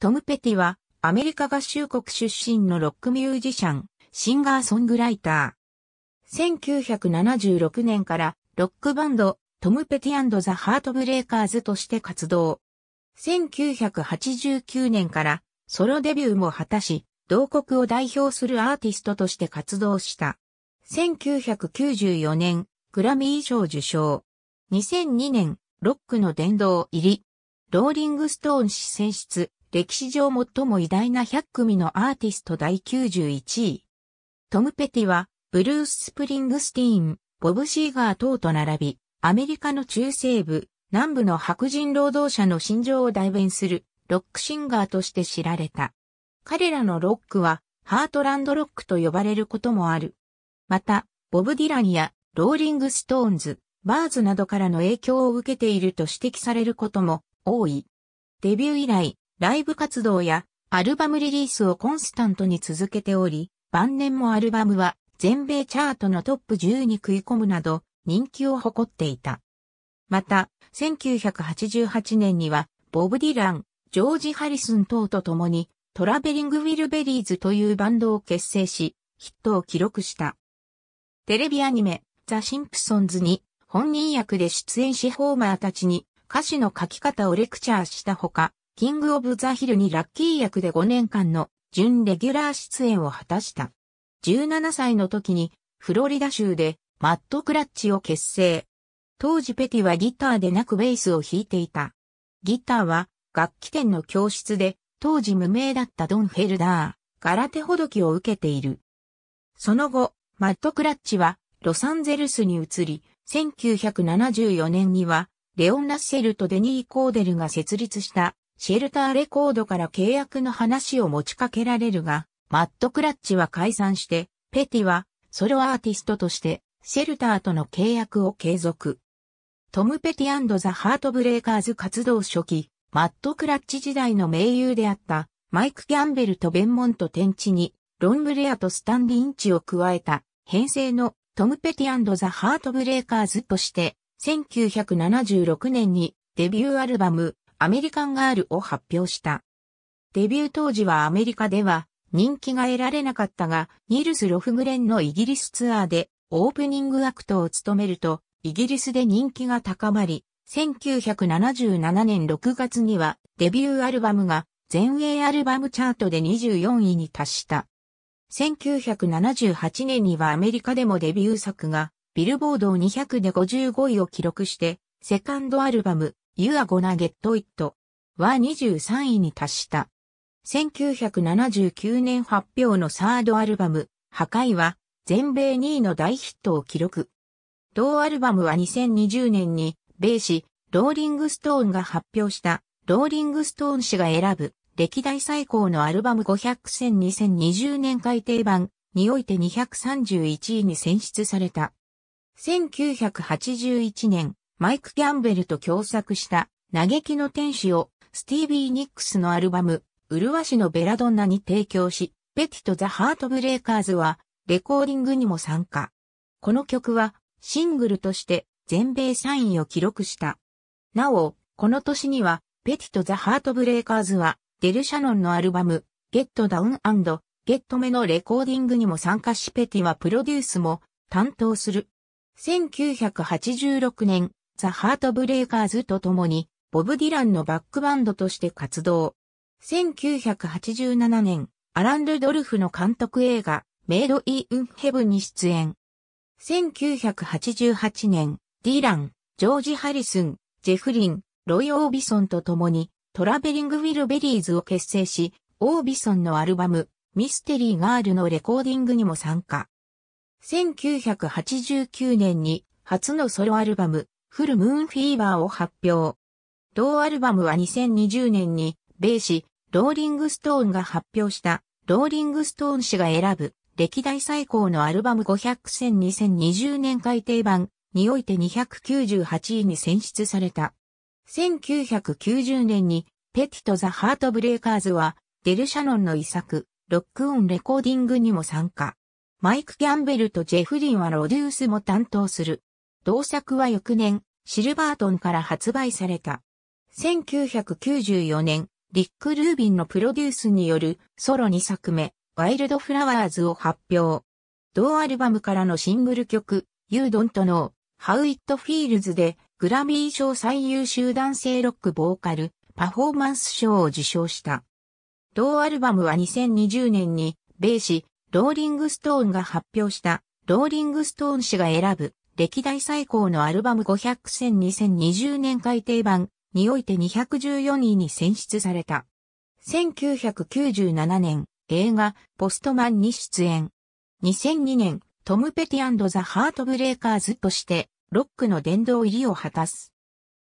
トム・ペティは、アメリカ合衆国出身のロックミュージシャン、シンガーソングライター。1976年から、ロックバンド、トム・ペティザ・ハートブレイカーズとして活動。1989年から、ソロデビューも果たし、同国を代表するアーティストとして活動した。1994年、グラミー賞受賞。2002年、ロックの殿堂入り。ローリングストーン誌選出。歴史上最も偉大な100組のアーティスト第91位。トム・ペティは、ブルース・スプリングスティーン、ボブ・シーガー等と並び、アメリカの中西部、南部の白人労働者の心情を代弁するロックシンガーとして知られた。彼らのロックは、ハートランドロックと呼ばれることもある。また、ボブ・ディランやローリング・ストーンズ、バーズなどからの影響を受けていると指摘されることも多い。デビュー以来、ライブ活動やアルバムリリースをコンスタントに続けており、晩年もアルバムは全米チャートのトップ10に食い込むなど人気を誇っていた。また、1988年にはボブ・ディラン、ジョージ・ハリスン等と共にトラベリング・ウィルベリーズというバンドを結成し、ヒットを記録した。テレビアニメ、ザ・シンプソンズに本人役で出演しホーマーたちに歌詞の書き方をレクチャーしたほか、キング・オブ・ザ・ヒルにラッキー役で5年間の準レギュラー出演を果たした。17歳の時にフロリダ州でマット・クラッチを結成。当時ペティはギターでなくベースを弾いていた。ギターは楽器店の教室で当時無名だったドン・フェルダー、空手ほどきを受けている。その後、マット・クラッチはロサンゼルスに移り、1974年にはレオン・ラッセルとデニー・コーデルが設立したシェルターレコードから契約の話を持ちかけられるが、マット・クラッチは解散して、ペティはソロアーティストとしてシェルターとの契約を継続。トム・ペティザ・ハートブレイカーズ活動初期、マット・クラッチ時代の盟友であったマイク・ギャンベルとベンモント・テンチにロンブレアとスタン・リンチを加えた編成のトム・ペティザ・ハートブレイカーズとして1976年にデビューアルバムアメリカンガールを発表した。デビュー当時はアメリカでは人気が得られなかったが、ニルス・ロフグレンのイギリスツアーでオープニングアクトを務めると、イギリスで人気が高まり、1977年6月にはデビューアルバムが全英アルバムチャートで24位に達した。1978年にはアメリカでもデビュー作がビルボード200で55位を記録して、セカンドアルバム You are gonna get it は23位に達した。1979年発表のサードアルバム、破壊は全米2位の大ヒットを記録。同アルバムは2020年に米誌ローリングストーンが発表したローリングストーン氏が選ぶ歴代最高のアルバム500選2020年改訂版において231位に選出された。1981年マイク・キャンベルと共作した嘆きの天使をスティービー・ニックスのアルバム、うるわしのベラドンナに提供し、ペティとザ・ハートブレイカーズはレコーディングにも参加。この曲はシングルとして全米3位を記録した。なお、この年にはペティとザ・ハートブレイカーズはデル・シャノンのアルバム、ゲットダウンゲットメのレコーディングにも参加しペティはプロデュースも担当する。1986年、ザ・ハートブレイカーズと共に、ボブ・ディランのバックバンドとして活動。1987年、アラン・ルドルフの監督映画、メイド・イー・ウン・ヘブンに出演。1988年、ディラン、ジョージ・ハリスン、ジェフリン、ロイ・オービソンと共に、トラベリング・ウィル・ベリーズを結成し、オービソンのアルバム、ミステリー・ガールのレコーディングにも参加。1989年に、初のソロアルバム、フルムーンフィーバーを発表。同アルバムは2020年に、米紙、ローリングストーンが発表した、ローリングストーン誌が選ぶ、歴代最高のアルバム500選2020年改訂版において298位に選出された。1990年に、ペティとザ・ハートブレイカーズは、デル・シャノンの遺作、ロックオンレコーディングにも参加。マイク・キャンベルとジェフリンはロデュースも担当する。同作は翌年、シルバートンから発売された。1994年、リック・ルービンのプロデュースによるソロ2作目、ワイルド・フラワーズを発表。同アルバムからのシングル曲、You Don't Know, How It Feels で、グラミー賞最優秀男性ロックボーカル、パフォーマンス賞を受賞した。同アルバムは2020年に、米紙、ローリングストーンが発表した、ローリングストーン氏が選ぶ、歴代最高のアルバム500選2020年改訂版において214位に選出された。1997年、映画、ポストマンに出演。2002年、トム・ペティザ・ハートブレーカーズとして、ロックの殿堂入りを果たす。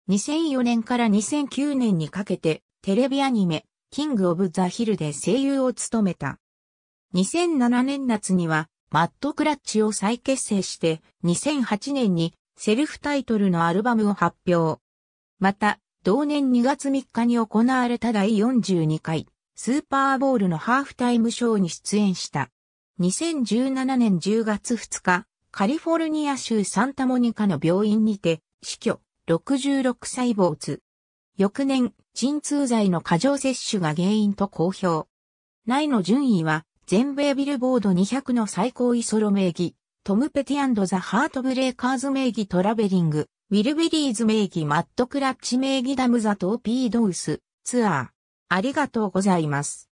2004年から2009年にかけて、テレビアニメ、キング・オブ・ザ・ヒルで声優を務めた。2007年夏には、マット・クラッチを再結成して2008年にセルフタイトルのアルバムを発表。また、同年2月3日に行われた第42回スーパーボールのハーフタイムショーに出演した。2017年10月2日、カリフォルニア州サンタモニカの病院にて死去66歳没。翌年、鎮痛剤の過剰摂取が原因と公表。内の順位は全米ビルボード200の最高位ソロ名義、トム・ペティザ・ハートブレイカーズ名義トラベリング、ウィルィリーズ名義マット・クラッチ名義ダム・ザ・トーピードウス、ツアー。ありがとうございます。